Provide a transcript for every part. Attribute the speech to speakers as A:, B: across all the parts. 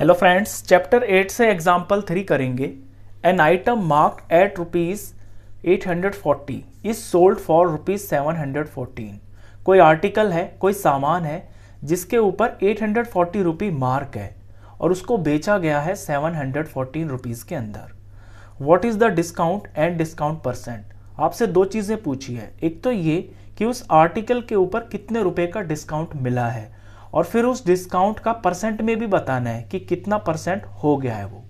A: hello friends chapter eight से example three करेंगे an item mark at rupees eight hundred forty is sold for rupees seven hundred fourteen कोई article है कोई सामान है जिसके ऊपर eight hundred forty rupee mark है और उसको बेचा गया है सेवन हंड्रेड फोर्टीन रुपीज़ के अंदर what is the discount and discount percent आपसे दो चीज़ें पूछी है एक तो ये कि उस आर्टिकल के ऊपर कितने रुपए का डिस्काउंट मिला है और फिर उस डिस्काउंट का परसेंट में भी बताना है कि कितना परसेंट हो गया है वो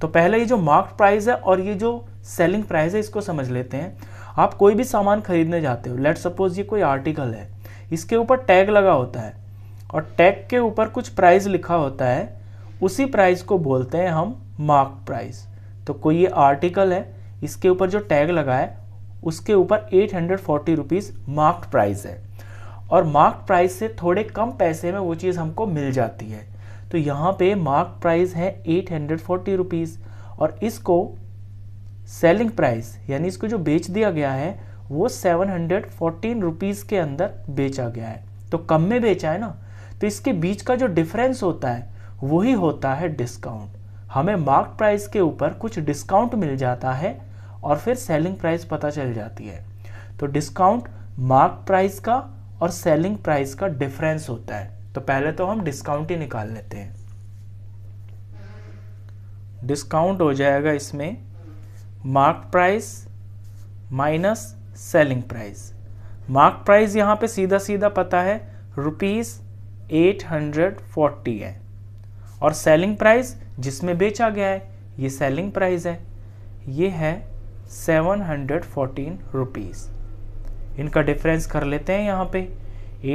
A: तो पहले ये जो मार्क्ड प्राइस है और ये जो सेलिंग प्राइस है इसको समझ लेते हैं आप कोई भी सामान खरीदने जाते हो लेट सपोज ये कोई आर्टिकल है इसके ऊपर टैग लगा होता है और टैग के ऊपर कुछ प्राइस लिखा होता है उसी प्राइस को बोलते हैं हम मार्क प्राइस तो कोई ये आर्टिकल है इसके ऊपर जो टैग लगा है उसके ऊपर eight hundred forty rupees marked price है और मार्क प्राइस से थोड़े कम पैसे में वो चीज़ हमको मिल जाती है तो यहाँ पे मार्क प्राइस है एट हंड्रेड फोर्टी रुपीज़ और इसको सेलिंग प्राइस यानी इसको जो बेच दिया गया है वो सेवन हंड्रेड फोर्टीन रुपीज़ के अंदर बेचा गया है तो कम में बेचा है ना तो इसके बीच का जो डिफरेंस होता है वही होता है डिस्काउंट हमें मार्क प्राइस के ऊपर कुछ डिस्काउंट मिल जाता है और फिर सेलिंग प्राइस पता चल जाती है तो डिस्काउंट मार्क प्राइस का और सेलिंग प्राइस का डिफरेंस होता है तो पहले तो हम डिस्काउंट ही निकाल लेते हैं डिस्काउंट हो जाएगा इसमें mark price minus selling price mark price यहाँ पे सीधा सीधा पता है रुपीज़ एट हंड्रेड फोर्टी है और सेलिंग प्राइस जिसमें बेचा गया है ये सेलिंग प्राइस है ये है सेवन हंड्रेड फोर्टीन रुपीज़ इनका डिफरेंस कर लेते हैं यहाँ पे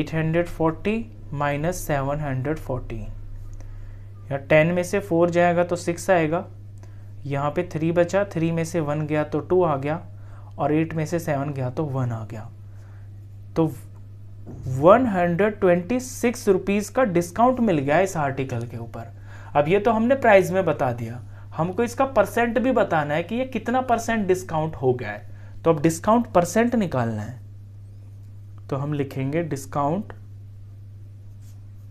A: 840 माइनस सेवन हंड्रेड फोर्टी या टेन में से फोर जाएगा तो सिक्स आएगा यहाँ पे थ्री बचा थ्री में से वन गया तो टू आ गया और एट में से सेवन गया तो वन आ गया तो one hundred twenty six rupees का डिस्काउंट मिल गया इस आर्टिकल के ऊपर अब ये तो हमने प्राइस में बता दिया हमको इसका परसेंट भी बताना है कि ये कितना परसेंट डिस्काउंट हो गया है तो अब डिस्काउंट परसेंट निकालना है तो हम लिखेंगे डिस्काउंट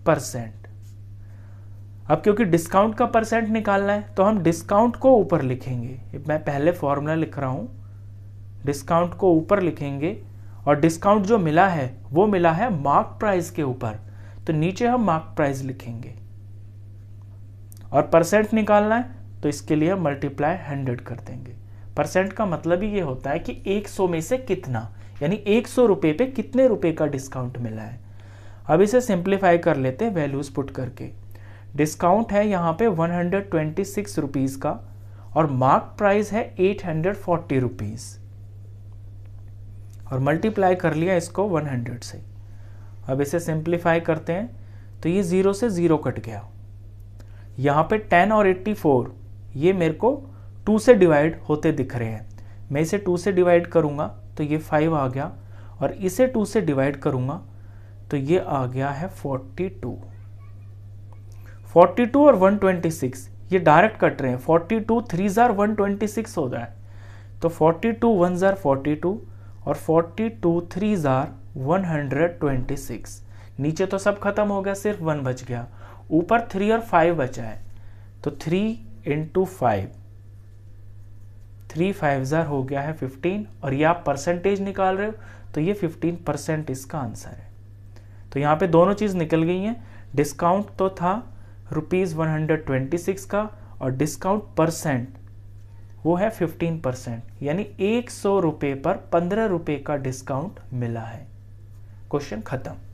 A: परसेंट अब क्योंकि डिस्काउंट का परसेंट निकालना है तो हम डिस्काउंट को ऊपर लिखेंगे मैं पहले फॉर्मूला लिख रहा हूं डिस्काउंट को ऊपर लिखेंगे और डिस्काउंट जो मिला है वो मिला है मार्क प्राइस के ऊपर तो नीचे हम मार्क प्राइस लिखेंगे और परसेंट निकालना है तो इसके लिए मल्टीप्लाई हंड्रेड कर देंगे परसेंट का मतलब ही ये होता है कि 100 में से कितना यानी एक सौ रुपये पे कितने रुपए का डिस्काउंट मिला है अब इसे सिंप्लीफाई कर लेते हैं वैल्यूज़ पुट करके डिस्काउंट है यहाँ पे one hundred twenty six rupees का और मार्क प्राइस है एट हंड्रेड फोर्टी रुपीज़ और मल्टीप्लाई कर लिया इसको वन हंड्रेड से अब इसे सिंप्लीफाई करते हैं तो ये ज़ीरो से ज़ीरो कट गया यहाँ पे टेन और एट्टी फोर ये मेरे को टू से डिवाइड होते दिख रहे हैं मैं इसे टू से डिवाइड करूँगा तो ये फाइव आ गया और इसे टू से डिवाइड करूंगा तो ये आ गया है फोर्टी टू फोर्टी टू और वन ट्वेंटी सिक्स ये डायरेक्ट कट रहे हैं फोर्टी टू थ्री ज़ार वन ट्वेंटी सिक्स हो रहा है तो फोर्टी टू वन ज़ार फोर्टी टू और फोर्टी टू थ्री ज़ार वन हंड्रेड ट्वेंटी सिक्स नीचे तो सब खत्म हो गया सिर्फ वन बच गया ऊपर थ्री और फाइव बचा है तो three into five three five ज़ार हो गया है फिफ्टीन और ये आप परसेंटेज निकाल रहे हो तो ये फिफ्टीन परसेंट इसका आंसर है तो यहाँ पे दोनों चीज़ निकल गई हैं डिस्काउंट तो था rupees one hundred twenty six का और डिस्काउंट परसेंट वो है फिफ्टीन परसेंट यानी एक सौ रुपये पर पंद्रह रुपये का डिस्काउंट मिला है क्वेश्चन ख़त्म